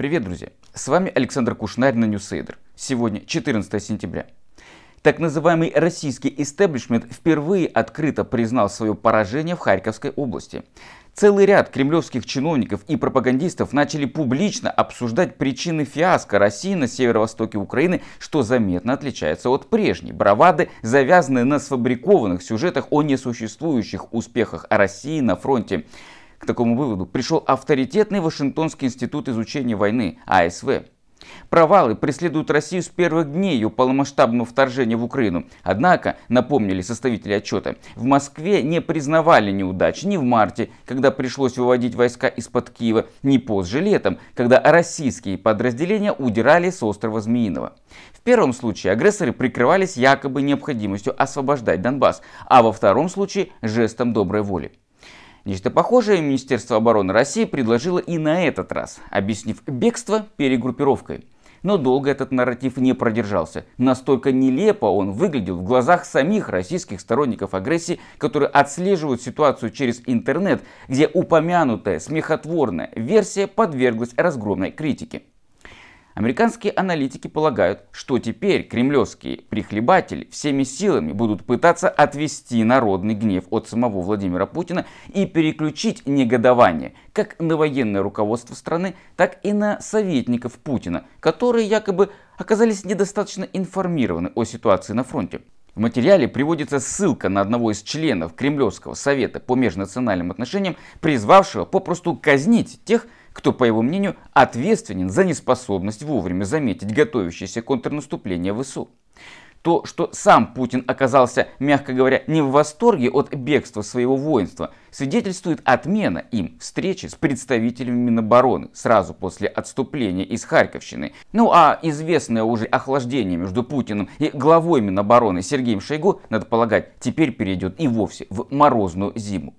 Привет, друзья! С вами Александр Кушнарь на Ньюсейдер. Сегодня 14 сентября. Так называемый российский истеблишмент впервые открыто признал свое поражение в Харьковской области. Целый ряд кремлевских чиновников и пропагандистов начали публично обсуждать причины фиаско России на северо-востоке Украины, что заметно отличается от прежней. Бравады завязаны на сфабрикованных сюжетах о несуществующих успехах России на фронте. К такому выводу пришел авторитетный Вашингтонский институт изучения войны АСВ. Провалы преследуют Россию с первых дней ее полномасштабного вторжения в Украину. Однако, напомнили составители отчета, в Москве не признавали неудач ни в марте, когда пришлось выводить войска из-под Киева, ни позже летом, когда российские подразделения удирали с острова Змеиного. В первом случае агрессоры прикрывались якобы необходимостью освобождать Донбасс, а во втором случае жестом доброй воли. Нечто похожее Министерство обороны России предложило и на этот раз, объяснив бегство перегруппировкой. Но долго этот нарратив не продержался. Настолько нелепо он выглядел в глазах самих российских сторонников агрессии, которые отслеживают ситуацию через интернет, где упомянутая смехотворная версия подверглась разгромной критике. Американские аналитики полагают, что теперь кремлевские прихлебатели всеми силами будут пытаться отвести народный гнев от самого Владимира Путина и переключить негодование как на военное руководство страны, так и на советников Путина, которые якобы оказались недостаточно информированы о ситуации на фронте. В материале приводится ссылка на одного из членов Кремлевского совета по межнациональным отношениям, призвавшего попросту казнить тех, кто, по его мнению, ответственен за неспособность вовремя заметить готовящееся контрнаступление ВСУ. То, что сам Путин оказался, мягко говоря, не в восторге от бегства своего воинства, свидетельствует отмена им встречи с представителями Минобороны сразу после отступления из Харьковщины. Ну а известное уже охлаждение между Путиным и главой Минобороны Сергеем Шойгу, надо полагать, теперь перейдет и вовсе в морозную зиму.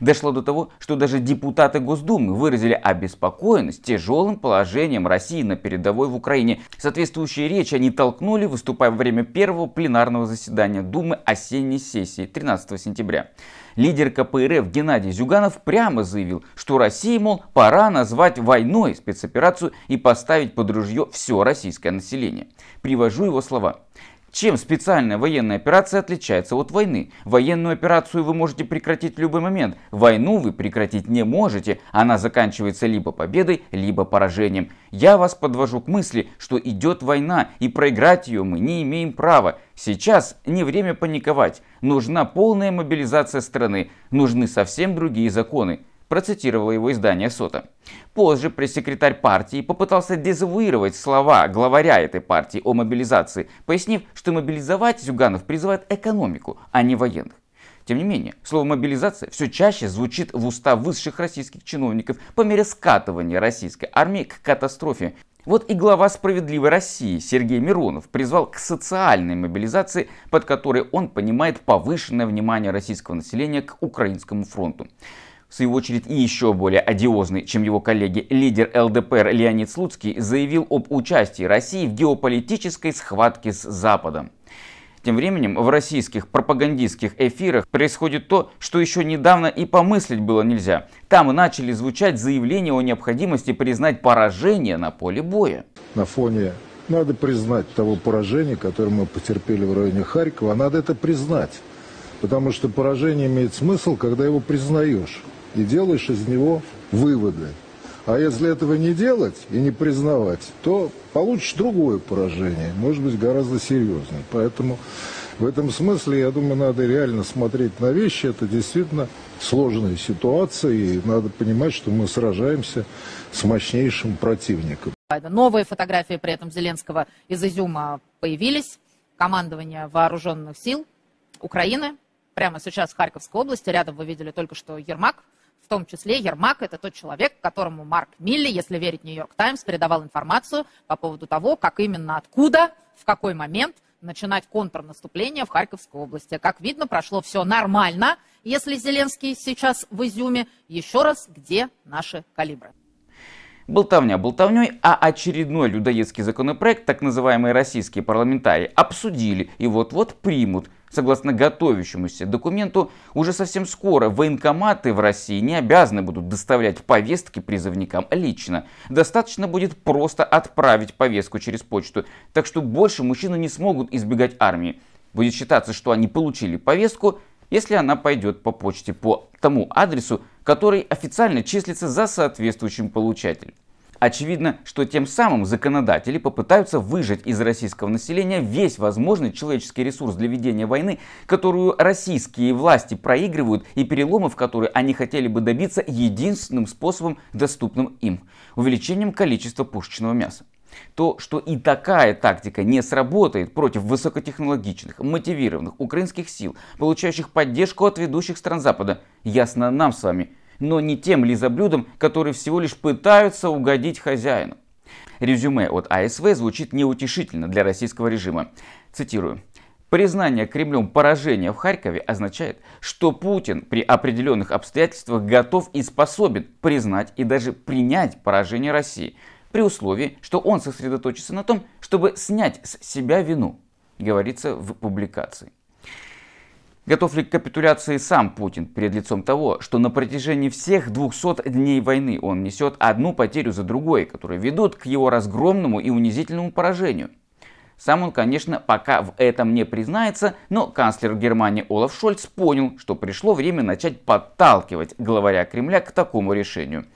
Дошло до того, что даже депутаты Госдумы выразили обеспокоенность тяжелым положением России на передовой в Украине. Соответствующие речи они толкнули, выступая во время первого пленарного заседания Думы осенней сессии 13 сентября. Лидер КПРФ Геннадий Зюганов прямо заявил, что России, мол, пора назвать войной спецоперацию и поставить под ружье все российское население. Привожу его слова. Чем специальная военная операция отличается от войны? Военную операцию вы можете прекратить в любой момент. Войну вы прекратить не можете. Она заканчивается либо победой, либо поражением. Я вас подвожу к мысли, что идет война, и проиграть ее мы не имеем права. Сейчас не время паниковать. Нужна полная мобилизация страны. Нужны совсем другие законы процитировало его издание «Сота». Позже пресс-секретарь партии попытался дезавуировать слова главаря этой партии о мобилизации, пояснив, что мобилизовать Зюганов призывает экономику, а не военных. Тем не менее, слово «мобилизация» все чаще звучит в уста высших российских чиновников по мере скатывания российской армии к катастрофе. Вот и глава «Справедливой России» Сергей Миронов призвал к социальной мобилизации, под которой он понимает повышенное внимание российского населения к Украинскому фронту в свою очередь и еще более одиозный, чем его коллеги, лидер ЛДПР Леонид Слуцкий заявил об участии России в геополитической схватке с Западом. Тем временем в российских пропагандистских эфирах происходит то, что еще недавно и помыслить было нельзя. Там начали звучать заявления о необходимости признать поражение на поле боя. На фоне надо признать того поражения, которое мы потерпели в районе Харькова, надо это признать. Потому что поражение имеет смысл, когда его признаешь и делаешь из него выводы. А если этого не делать и не признавать, то получишь другое поражение, может быть, гораздо серьезнее. Поэтому в этом смысле, я думаю, надо реально смотреть на вещи. Это действительно сложная ситуация, и надо понимать, что мы сражаемся с мощнейшим противником. Новые фотографии при этом Зеленского из Изюма появились. Командование вооруженных сил Украины. Прямо сейчас в Харьковской области. Рядом вы видели только что Ермак, том числе Ермак – это тот человек, которому Марк Милли, если верить «Нью-Йорк Таймс», передавал информацию по поводу того, как именно, откуда, в какой момент – начинать контрнаступление в Харьковской области. Как видно, прошло все нормально. Если Зеленский сейчас в Изюме, еще раз, где наши калибры? Болтовня болтовней, а очередной людоедский законопроект, так называемые российские парламентарии, обсудили и вот-вот примут – Согласно готовящемуся документу, уже совсем скоро военкоматы в России не обязаны будут доставлять повестки призывникам лично. Достаточно будет просто отправить повестку через почту, так что больше мужчины не смогут избегать армии. Будет считаться, что они получили повестку, если она пойдет по почте по тому адресу, который официально числится за соответствующим получателем. Очевидно, что тем самым законодатели попытаются выжать из российского населения весь возможный человеческий ресурс для ведения войны, которую российские власти проигрывают и переломов которые они хотели бы добиться единственным способом, доступным им – увеличением количества пушечного мяса. То, что и такая тактика не сработает против высокотехнологичных, мотивированных украинских сил, получающих поддержку от ведущих стран Запада, ясно нам с вами – но не тем лизоблюдам, которые всего лишь пытаются угодить хозяину. Резюме от АСВ звучит неутешительно для российского режима. Цитирую. Признание Кремлем поражения в Харькове означает, что Путин при определенных обстоятельствах готов и способен признать и даже принять поражение России, при условии, что он сосредоточится на том, чтобы снять с себя вину, говорится в публикации. Готов ли к капитуляции сам Путин перед лицом того, что на протяжении всех 200 дней войны он несет одну потерю за другой, которые ведут к его разгромному и унизительному поражению? Сам он, конечно, пока в этом не признается, но канцлер Германии Олаф Шольц понял, что пришло время начать подталкивать главаря Кремля к такому решению.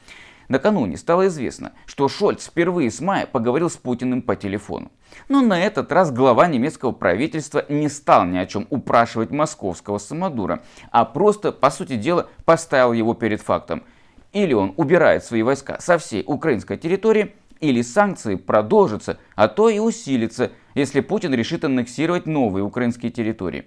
Накануне стало известно, что Шольц впервые с мая поговорил с Путиным по телефону. Но на этот раз глава немецкого правительства не стал ни о чем упрашивать московского самодура, а просто, по сути дела, поставил его перед фактом. Или он убирает свои войска со всей украинской территории, или санкции продолжатся, а то и усилятся, если Путин решит аннексировать новые украинские территории.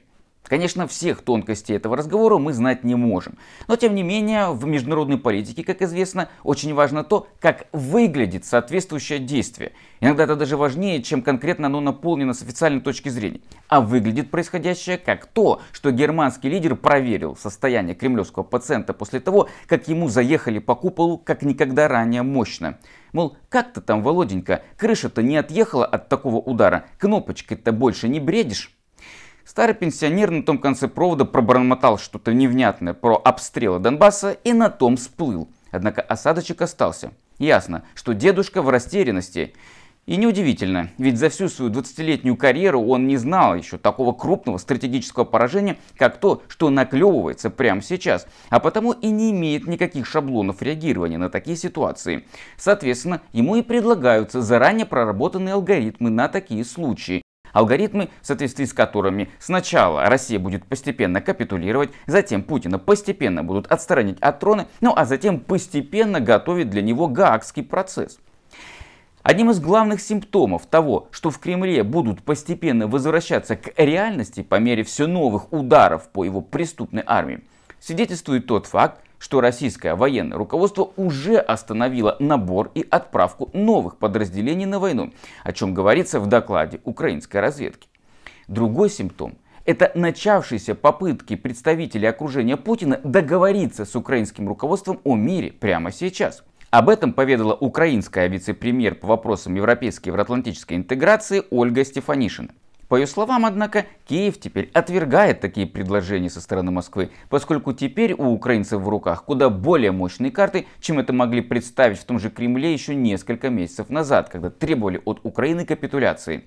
Конечно, всех тонкостей этого разговора мы знать не можем. Но, тем не менее, в международной политике, как известно, очень важно то, как выглядит соответствующее действие. Иногда это даже важнее, чем конкретно оно наполнено с официальной точки зрения. А выглядит происходящее как то, что германский лидер проверил состояние кремлевского пациента после того, как ему заехали по куполу как никогда ранее мощно. Мол, как то там, Володенька, крыша-то не отъехала от такого удара, кнопочкой-то больше не бредишь? Старый пенсионер на том конце провода пробормотал что-то невнятное про обстрелы Донбасса и на том сплыл. Однако осадочек остался. Ясно, что дедушка в растерянности. И неудивительно, ведь за всю свою 20-летнюю карьеру он не знал еще такого крупного стратегического поражения, как то, что наклевывается прямо сейчас, а потому и не имеет никаких шаблонов реагирования на такие ситуации. Соответственно, ему и предлагаются заранее проработанные алгоритмы на такие случаи, Алгоритмы, в соответствии с которыми сначала Россия будет постепенно капитулировать, затем Путина постепенно будут отстранить от трона, ну а затем постепенно готовить для него гаагский процесс. Одним из главных симптомов того, что в Кремле будут постепенно возвращаться к реальности по мере все новых ударов по его преступной армии, свидетельствует тот факт, что российское военное руководство уже остановило набор и отправку новых подразделений на войну, о чем говорится в докладе украинской разведки. Другой симптом – это начавшиеся попытки представителей окружения Путина договориться с украинским руководством о мире прямо сейчас. Об этом поведала украинская вице-премьер по вопросам европейской и евроатлантической интеграции Ольга Стефанишина. По ее словам, однако, Киев теперь отвергает такие предложения со стороны Москвы, поскольку теперь у украинцев в руках куда более мощные карты, чем это могли представить в том же Кремле еще несколько месяцев назад, когда требовали от Украины капитуляции.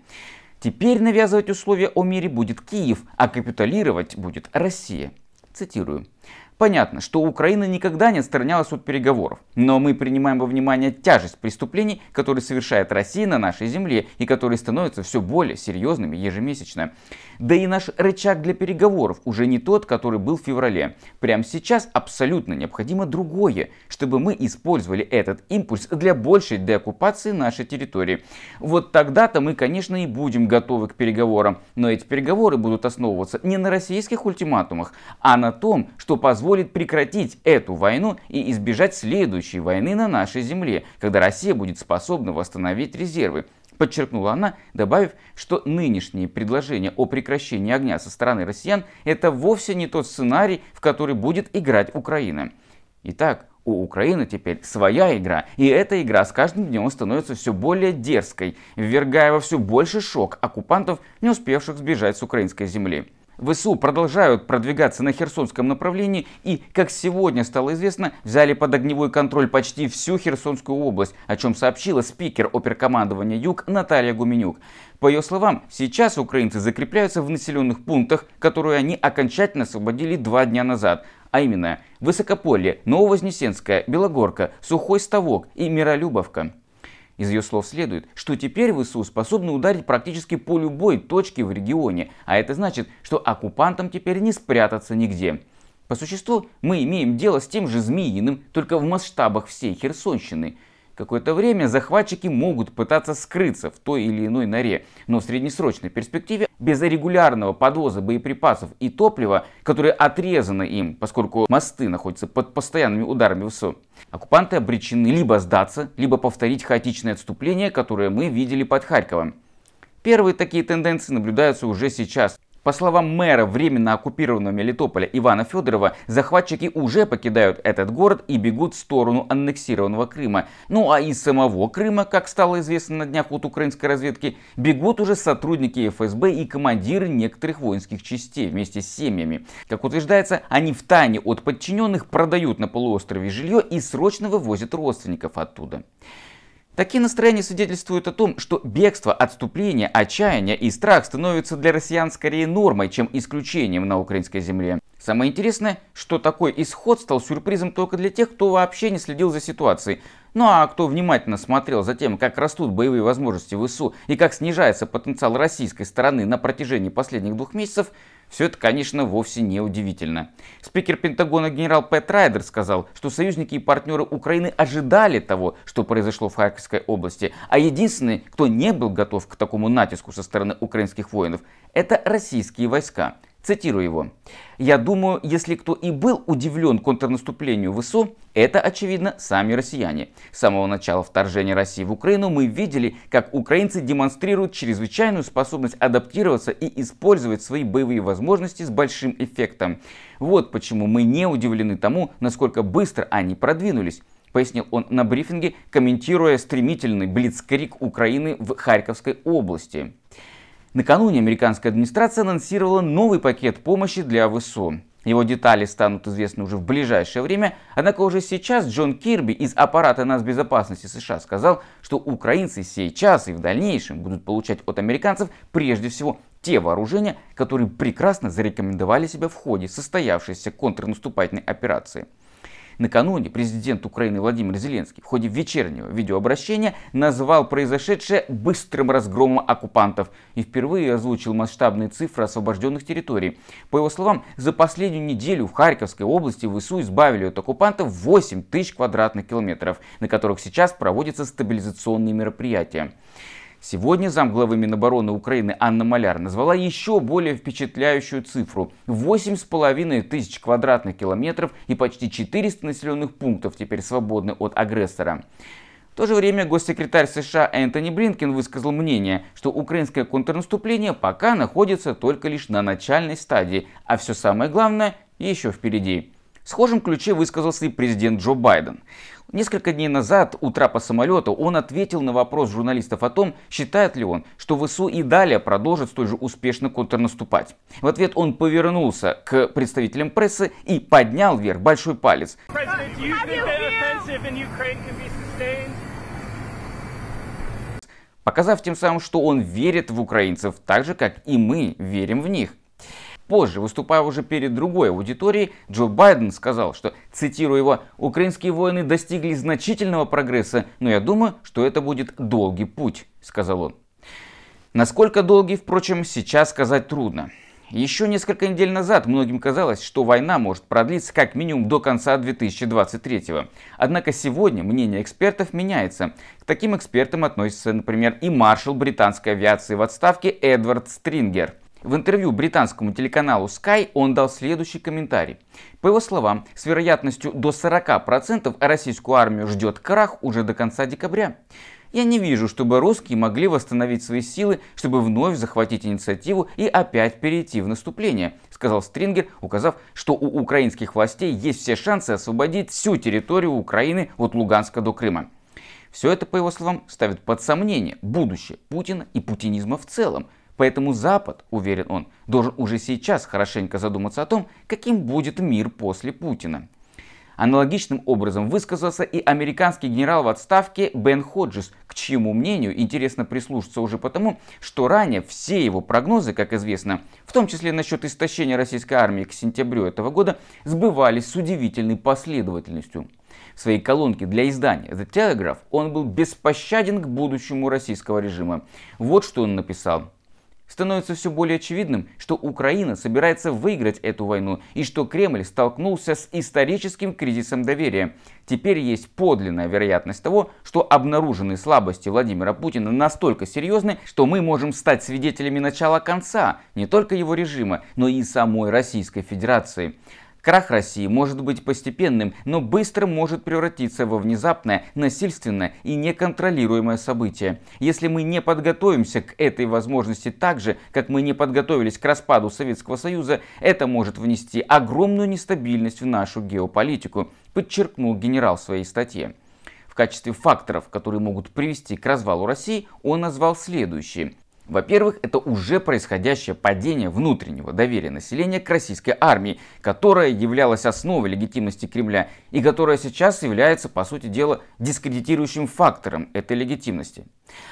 Теперь навязывать условия о мире будет Киев, а капитулировать будет Россия. Цитирую. Понятно, что Украина никогда не отстранялась от переговоров, но мы принимаем во внимание тяжесть преступлений, которые совершает Россия на нашей земле и которые становятся все более серьезными ежемесячно. Да и наш рычаг для переговоров уже не тот, который был в феврале. Прямо сейчас абсолютно необходимо другое, чтобы мы использовали этот импульс для большей деоккупации нашей территории. Вот тогда-то мы, конечно, и будем готовы к переговорам, но эти переговоры будут основываться не на российских ультиматумах, а на том, что позволит позволит прекратить эту войну и избежать следующей войны на нашей земле, когда Россия будет способна восстановить резервы, подчеркнула она, добавив, что нынешние предложения о прекращении огня со стороны россиян – это вовсе не тот сценарий, в который будет играть Украина. Итак, у Украины теперь своя игра, и эта игра с каждым днем становится все более дерзкой, ввергая во все больше шок оккупантов, не успевших сбежать с украинской земли. ВСУ продолжают продвигаться на Херсонском направлении и, как сегодня стало известно, взяли под огневой контроль почти всю Херсонскую область, о чем сообщила спикер оперкомандования «Юг» Наталья Гуменюк. По ее словам, сейчас украинцы закрепляются в населенных пунктах, которые они окончательно освободили два дня назад, а именно Высокополье, Нововознесенская, Белогорка, Сухой Ставок и Миролюбовка. Из ее слов следует, что теперь ВСУ способны ударить практически по любой точке в регионе, а это значит, что оккупантам теперь не спрятаться нигде. По существу мы имеем дело с тем же Змеиным, только в масштабах всей Херсонщины – Какое-то время захватчики могут пытаться скрыться в той или иной норе, но в среднесрочной перспективе без регулярного подвоза боеприпасов и топлива, которые отрезаны им, поскольку мосты находятся под постоянными ударами ВСУ, оккупанты обречены либо сдаться, либо повторить хаотичное отступление, которое мы видели под Харьковом. Первые такие тенденции наблюдаются уже сейчас. По словам мэра временно оккупированного Мелитополя Ивана Федорова, захватчики уже покидают этот город и бегут в сторону аннексированного Крыма. Ну а из самого Крыма, как стало известно на днях от украинской разведки, бегут уже сотрудники ФСБ и командиры некоторых воинских частей вместе с семьями. Как утверждается, они в тайне от подчиненных продают на полуострове жилье и срочно вывозят родственников оттуда. Такие настроения свидетельствуют о том, что бегство, отступление, отчаяние и страх становятся для россиян скорее нормой, чем исключением на украинской земле. Самое интересное, что такой исход стал сюрпризом только для тех, кто вообще не следил за ситуацией. Ну а кто внимательно смотрел за тем, как растут боевые возможности в ВСУ и как снижается потенциал российской стороны на протяжении последних двух месяцев, все это, конечно, вовсе не удивительно. Спикер Пентагона генерал Пэт Райдер сказал, что союзники и партнеры Украины ожидали того, что произошло в Харьковской области, а единственный, кто не был готов к такому натиску со стороны украинских воинов, это российские войска. Цитирую его. «Я думаю, если кто и был удивлен контрнаступлению ВСУ, это, очевидно, сами россияне. С самого начала вторжения России в Украину мы видели, как украинцы демонстрируют чрезвычайную способность адаптироваться и использовать свои боевые возможности с большим эффектом. Вот почему мы не удивлены тому, насколько быстро они продвинулись» пояснил он на брифинге, комментируя стремительный блицкрик Украины в Харьковской области. Накануне американская администрация анонсировала новый пакет помощи для ВСУ. Его детали станут известны уже в ближайшее время, однако уже сейчас Джон Кирби из аппарата безопасности США сказал, что украинцы сейчас и в дальнейшем будут получать от американцев прежде всего те вооружения, которые прекрасно зарекомендовали себя в ходе состоявшейся контрнаступательной операции – Накануне президент Украины Владимир Зеленский в ходе вечернего видеообращения назвал произошедшее быстрым разгромом оккупантов и впервые озвучил масштабные цифры освобожденных территорий. По его словам, за последнюю неделю в Харьковской области в ИСУ избавили от оккупантов 8 тысяч квадратных километров, на которых сейчас проводятся стабилизационные мероприятия. Сегодня замглавы Минобороны Украины Анна Маляр назвала еще более впечатляющую цифру. 8,5 тысяч квадратных километров и почти 400 населенных пунктов теперь свободны от агрессора. В то же время госсекретарь США Энтони Блинкен высказал мнение, что украинское контрнаступление пока находится только лишь на начальной стадии, а все самое главное еще впереди. В схожем ключе высказался и президент Джо Байден. Несколько дней назад, утра по самолету, он ответил на вопрос журналистов о том, считает ли он, что ВСУ и далее продолжит столь же успешно контрнаступать. В ответ он повернулся к представителям прессы и поднял вверх большой палец. Показав тем самым, что он верит в украинцев так же, как и мы верим в них. Позже, выступая уже перед другой аудиторией, Джо Байден сказал, что, цитирую его, «Украинские воины достигли значительного прогресса, но я думаю, что это будет долгий путь», — сказал он. Насколько долгий, впрочем, сейчас сказать трудно. Еще несколько недель назад многим казалось, что война может продлиться как минимум до конца 2023 -го. Однако сегодня мнение экспертов меняется. К таким экспертам относится, например, и маршал британской авиации в отставке Эдвард Стрингер. В интервью британскому телеканалу Sky он дал следующий комментарий. По его словам, с вероятностью до 40% российскую армию ждет крах уже до конца декабря. Я не вижу, чтобы русские могли восстановить свои силы, чтобы вновь захватить инициативу и опять перейти в наступление, сказал Стрингер, указав, что у украинских властей есть все шансы освободить всю территорию Украины от Луганска до Крыма. Все это, по его словам, ставит под сомнение будущее Путина и путинизма в целом – Поэтому Запад, уверен он, должен уже сейчас хорошенько задуматься о том, каким будет мир после Путина. Аналогичным образом высказался и американский генерал в отставке Бен Ходжес, к чьему мнению интересно прислушаться уже потому, что ранее все его прогнозы, как известно, в том числе насчет истощения российской армии к сентябрю этого года, сбывались с удивительной последовательностью. В своей колонке для издания The Telegraph он был беспощаден к будущему российского режима. Вот что он написал. Становится все более очевидным, что Украина собирается выиграть эту войну и что Кремль столкнулся с историческим кризисом доверия. Теперь есть подлинная вероятность того, что обнаруженные слабости Владимира Путина настолько серьезны, что мы можем стать свидетелями начала конца не только его режима, но и самой Российской Федерации. Крах России может быть постепенным, но быстро может превратиться во внезапное, насильственное и неконтролируемое событие. Если мы не подготовимся к этой возможности так же, как мы не подготовились к распаду Советского Союза, это может внести огромную нестабильность в нашу геополитику, подчеркнул генерал в своей статье. В качестве факторов, которые могут привести к развалу России, он назвал следующие. Во-первых, это уже происходящее падение внутреннего доверия населения к российской армии, которая являлась основой легитимности Кремля и которая сейчас является, по сути дела, дискредитирующим фактором этой легитимности.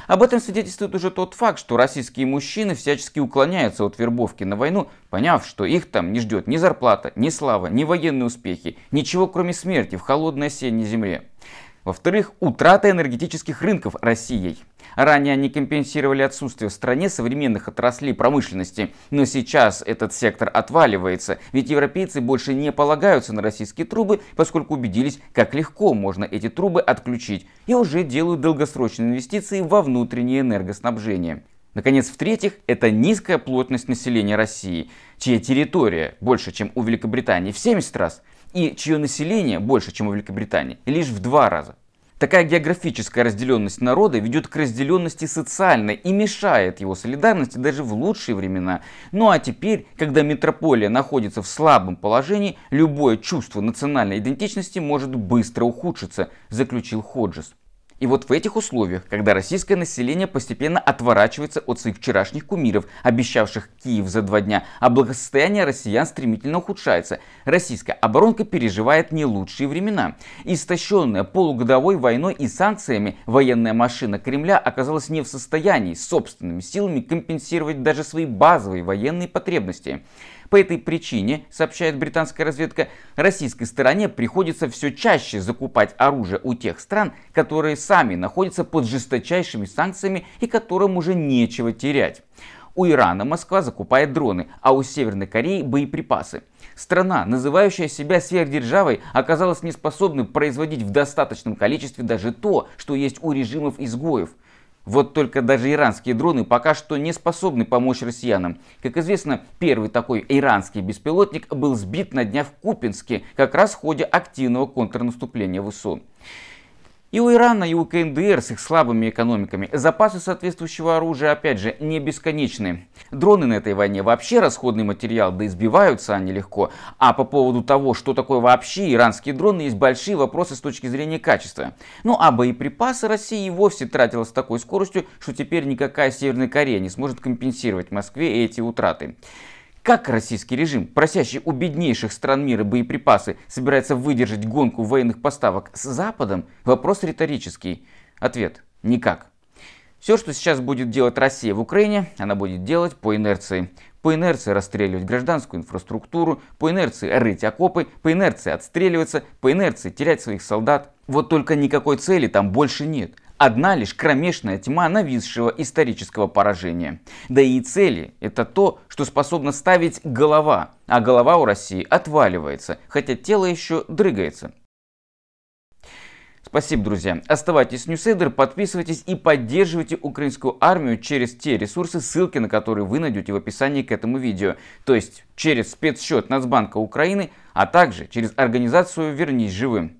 Об этом свидетельствует уже тот факт, что российские мужчины всячески уклоняются от вербовки на войну, поняв, что их там не ждет ни зарплата, ни слава, ни военные успехи, ничего кроме смерти в холодной осенней земле. Во-вторых, утрата энергетических рынков Россией. Ранее они компенсировали отсутствие в стране современных отраслей промышленности, но сейчас этот сектор отваливается, ведь европейцы больше не полагаются на российские трубы, поскольку убедились, как легко можно эти трубы отключить, и уже делают долгосрочные инвестиции во внутреннее энергоснабжение. Наконец, в-третьих, это низкая плотность населения России, чья территория больше, чем у Великобритании в 70 раз – и чье население больше, чем у Великобритании, лишь в два раза. Такая географическая разделенность народа ведет к разделенности социальной и мешает его солидарности даже в лучшие времена. Ну а теперь, когда метрополия находится в слабом положении, любое чувство национальной идентичности может быстро ухудшиться, заключил Ходжес. И вот в этих условиях, когда российское население постепенно отворачивается от своих вчерашних кумиров, обещавших Киев за два дня, а благосостояние россиян стремительно ухудшается, российская оборонка переживает не лучшие времена. Истощенная полугодовой войной и санкциями, военная машина Кремля оказалась не в состоянии собственными силами компенсировать даже свои базовые военные потребности. По этой причине, сообщает британская разведка, российской стороне приходится все чаще закупать оружие у тех стран, которые сами находятся под жесточайшими санкциями и которым уже нечего терять. У Ирана Москва закупает дроны, а у Северной Кореи боеприпасы. Страна, называющая себя сверхдержавой, оказалась неспособной производить в достаточном количестве даже то, что есть у режимов изгоев – вот только даже иранские дроны пока что не способны помочь россиянам. Как известно, первый такой иранский беспилотник был сбит на днях в Купинске, как раз в ходе активного контрнаступления в ИСУ. И у Ирана, и у КНДР с их слабыми экономиками запасы соответствующего оружия, опять же, не бесконечны. Дроны на этой войне вообще расходный материал, да избиваются они легко. А по поводу того, что такое вообще иранские дроны, есть большие вопросы с точки зрения качества. Ну а боеприпасы России и вовсе тратила с такой скоростью, что теперь никакая Северная Корея не сможет компенсировать Москве эти утраты. Как российский режим, просящий у беднейших стран мира боеприпасы, собирается выдержать гонку военных поставок с Западом? Вопрос риторический. Ответ – никак. Все, что сейчас будет делать Россия в Украине, она будет делать по инерции. По инерции расстреливать гражданскую инфраструктуру, по инерции рыть окопы, по инерции отстреливаться, по инерции терять своих солдат. Вот только никакой цели там больше нет. Одна лишь кромешная тьма нависшего исторического поражения. Да и цели – это то, что способна ставить голова, а голова у России отваливается, хотя тело еще дрыгается. Спасибо, друзья. Оставайтесь с Ньюсейдер, подписывайтесь и поддерживайте украинскую армию через те ресурсы, ссылки на которые вы найдете в описании к этому видео. То есть через спецсчет Нацбанка Украины, а также через организацию «Вернись живым».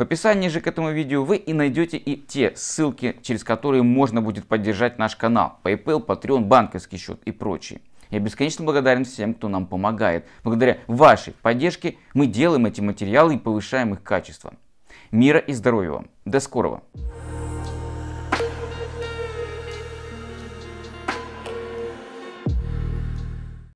В описании же к этому видео вы и найдете и те ссылки, через которые можно будет поддержать наш канал. PayPal, Patreon, банковский счет и прочие. Я бесконечно благодарен всем, кто нам помогает. Благодаря вашей поддержке мы делаем эти материалы и повышаем их качество. Мира и здоровья вам. До скорого.